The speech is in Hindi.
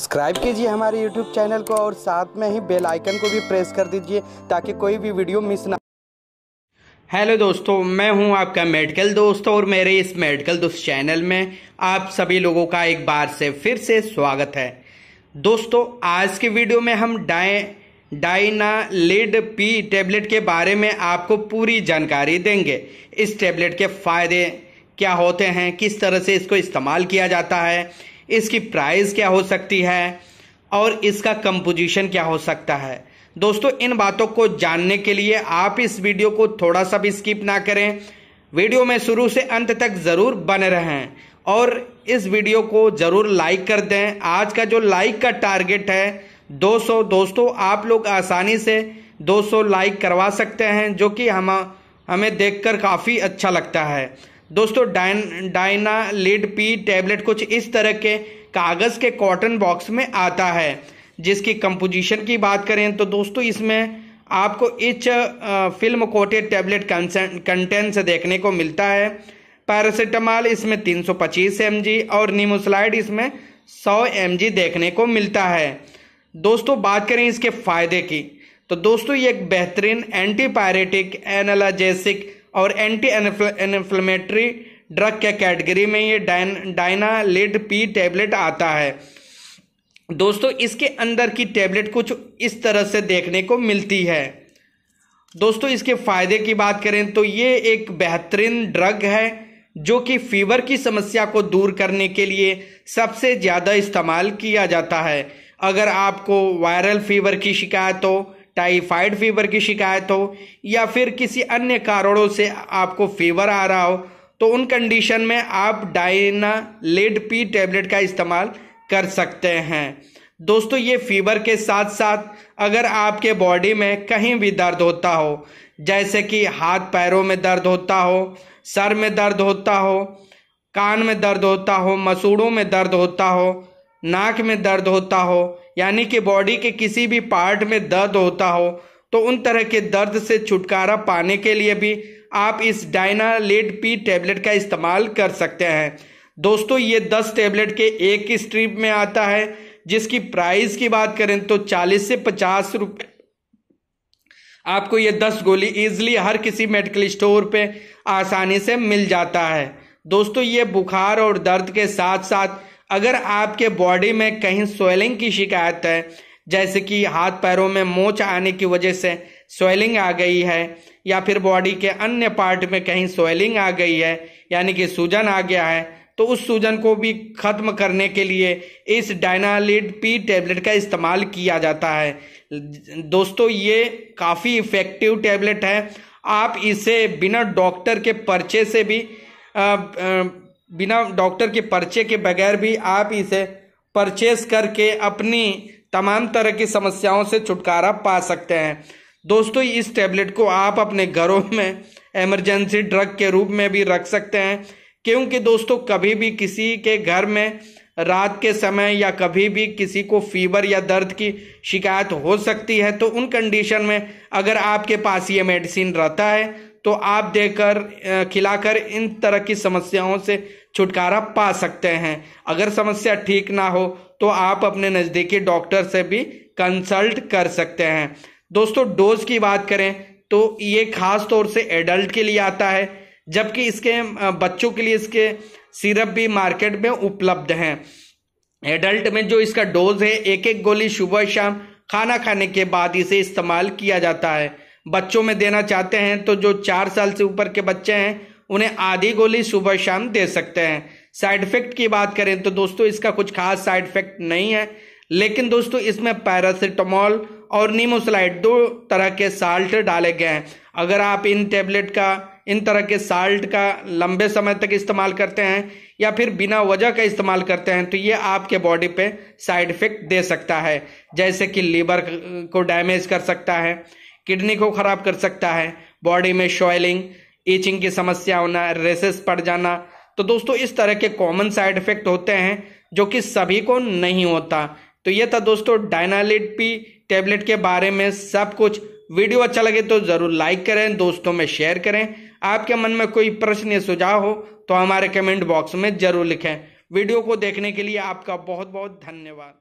सब्सक्राइब कीजिए हमारे यूट्यूब चैनल को और साथ में ही बेल आइकन को भी प्रेस कर दीजिए ताकि कोई भी वीडियो मिस ना हेलो दोस्तों मैं हूं आपका मेडिकल दोस्त और मेरे इस मेडिकल दोस्त चैनल में आप सभी लोगों का एक बार से फिर से स्वागत है दोस्तों आज की वीडियो में हम डाय डाइना लिड पी टेबलेट के बारे में आपको पूरी जानकारी देंगे इस टेबलेट के फायदे क्या होते हैं किस तरह से इसको इस्तेमाल किया जाता है इसकी प्राइस क्या हो सकती है और इसका कंपोजिशन क्या हो सकता है दोस्तों इन बातों को जानने के लिए आप इस वीडियो को थोड़ा सा भी स्किप ना करें वीडियो में शुरू से अंत तक ज़रूर बने रहें और इस वीडियो को ज़रूर लाइक कर दें आज का जो लाइक का टारगेट है 200 दोस्तों आप लोग आसानी से 200 लाइक करवा सकते हैं जो कि हम हमें देखकर काफ़ी अच्छा लगता है दोस्तों डाइन डायना लिड पी टैबलेट कुछ इस तरह के कागज़ के कॉटन बॉक्स में आता है जिसकी कंपोजिशन की बात करें तो दोस्तों इसमें आपको each film coated tablet content से देखने को मिलता है पैरासीटामॉल इसमें 325 जी और निमोसलाइड इसमें 100 जी देखने को मिलता है दोस्तों बात करें इसके फ़ायदे की तो दोस्तों ये एक बेहतरीन एंटीपायरेटिक एनालाजेसिक और एंटी इन्फ्लेमेटरी ड्रग के कैटेगरी में ये डाइन डाइनालिड पी टैबलेट आता है दोस्तों इसके अंदर की टैबलेट कुछ इस तरह से देखने को मिलती है दोस्तों इसके फ़ायदे की बात करें तो ये एक बेहतरीन ड्रग है जो कि फीवर की समस्या को दूर करने के लिए सबसे ज़्यादा इस्तेमाल किया जाता है अगर आपको वायरल फीवर की शिकायत हो टाइफाइड फीवर की शिकायत हो या फिर किसी अन्य कारणों से आपको फीवर आ रहा हो तो उन कंडीशन में आप डाइना लेड पी टैबलेट का इस्तेमाल कर सकते हैं दोस्तों ये फीवर के साथ साथ अगर आपके बॉडी में कहीं भी दर्द होता हो जैसे कि हाथ पैरों में दर्द होता हो सर में दर्द होता हो कान में दर्द होता हो मसूड़ों में दर्द होता हो नाक में दर्द होता हो यानी कि बॉडी के किसी भी पार्ट में दर्द होता हो तो उन तरह के दर्द से छुटकारा पाने के लिए भी आप इस डायनालेड पी टैबलेट का इस्तेमाल कर सकते हैं दोस्तों ये दस टैबलेट के एक ही स्ट्रिप में आता है जिसकी प्राइस की बात करें तो चालीस से पचास रुपये आपको ये दस गोली इजली हर किसी मेडिकल स्टोर पे आसानी से मिल जाता है दोस्तों ये बुखार और दर्द के साथ साथ अगर आपके बॉडी में कहीं स्वेलिंग की शिकायत है जैसे कि हाथ पैरों में मोच आने की वजह से स्वेलिंग आ गई है या फिर बॉडी के अन्य पार्ट में कहीं स्वेलिंग आ गई है यानी कि सूजन आ गया है तो उस सूजन को भी खत्म करने के लिए इस डायनालिड पी टैबलेट का इस्तेमाल किया जाता है दोस्तों ये काफ़ी इफ़ेक्टिव टैबलेट है आप इसे बिना डॉक्टर के पर्चे से भी आ, आ, बिना डॉक्टर के पर्चे के बगैर भी आप इसे परचेस करके अपनी तमाम तरह की समस्याओं से छुटकारा पा सकते हैं दोस्तों इस टैबलेट को आप अपने घरों में एमरजेंसी ड्रग के रूप में भी रख सकते हैं क्योंकि दोस्तों कभी भी किसी के घर में रात के समय या कभी भी किसी को फीवर या दर्द की शिकायत हो सकती है तो उन कंडीशन में अगर आपके पास ये मेडिसिन रहता है तो आप देकर खिलाकर इन तरह की समस्याओं से छुटकारा पा सकते हैं अगर समस्या ठीक ना हो तो आप अपने नज़दीकी डॉक्टर से भी कंसल्ट कर सकते हैं दोस्तों डोज की बात करें तो ये खास तौर से एडल्ट के लिए आता है जबकि इसके बच्चों के लिए इसके सिरप भी मार्केट में उपलब्ध हैं एडल्ट में जो इसका डोज है एक एक गोली सुबह शाम खाना खाने के बाद इसे इस्तेमाल किया जाता है बच्चों में देना चाहते हैं तो जो चार साल से ऊपर के बच्चे हैं उन्हें आधी गोली सुबह शाम दे सकते हैं साइड इफेक्ट की बात करें तो दोस्तों इसका कुछ खास साइड इफेक्ट नहीं है लेकिन दोस्तों इसमें पैरासीटामोल और नीमोसलाइड दो तरह के साल्ट डाले गए हैं अगर आप इन टेबलेट का इन तरह के साल्ट का लंबे समय तक इस्तेमाल करते हैं या फिर बिना वजह का इस्तेमाल करते हैं तो ये आपके बॉडी पे साइड इफेक्ट दे सकता है जैसे कि लीवर को डैमेज कर सकता है किडनी को खराब कर सकता है बॉडी में शॉइलिंग ईचिंग की समस्या होना रेसेस पड़ जाना तो दोस्तों इस तरह के कॉमन साइड इफेक्ट होते हैं जो कि सभी को नहीं होता तो ये था दोस्तों डायनालिट पी टेबलेट के बारे में सब कुछ वीडियो अच्छा लगे तो ज़रूर लाइक करें दोस्तों में शेयर करें आपके मन में कोई प्रश्न या सुझाव हो तो हमारे कमेंट बॉक्स में ज़रूर लिखें वीडियो को देखने के लिए आपका बहुत बहुत धन्यवाद